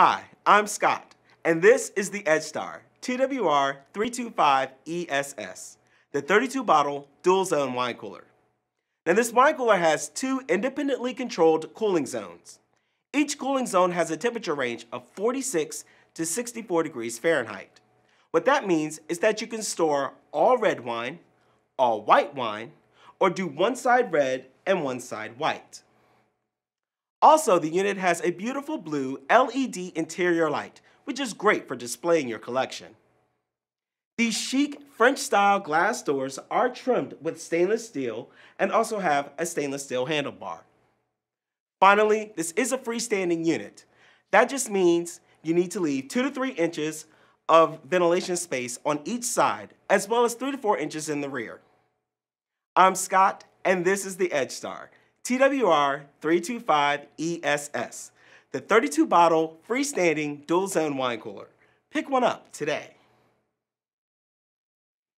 Hi, I'm Scott, and this is the EdgeStar TWR 325ESS, the 32 bottle dual zone wine cooler. Now, this wine cooler has two independently controlled cooling zones. Each cooling zone has a temperature range of 46 to 64 degrees Fahrenheit. What that means is that you can store all red wine, all white wine, or do one side red and one side white. Also, the unit has a beautiful blue LED interior light, which is great for displaying your collection. These chic French-style glass doors are trimmed with stainless steel and also have a stainless steel handlebar. Finally, this is a freestanding unit. That just means you need to leave 2 to 3 inches of ventilation space on each side, as well as 3 to 4 inches in the rear. I'm Scott, and this is the Edge Star. TWR 325ESS, the 32 bottle freestanding dual zone wine cooler. Pick one up today.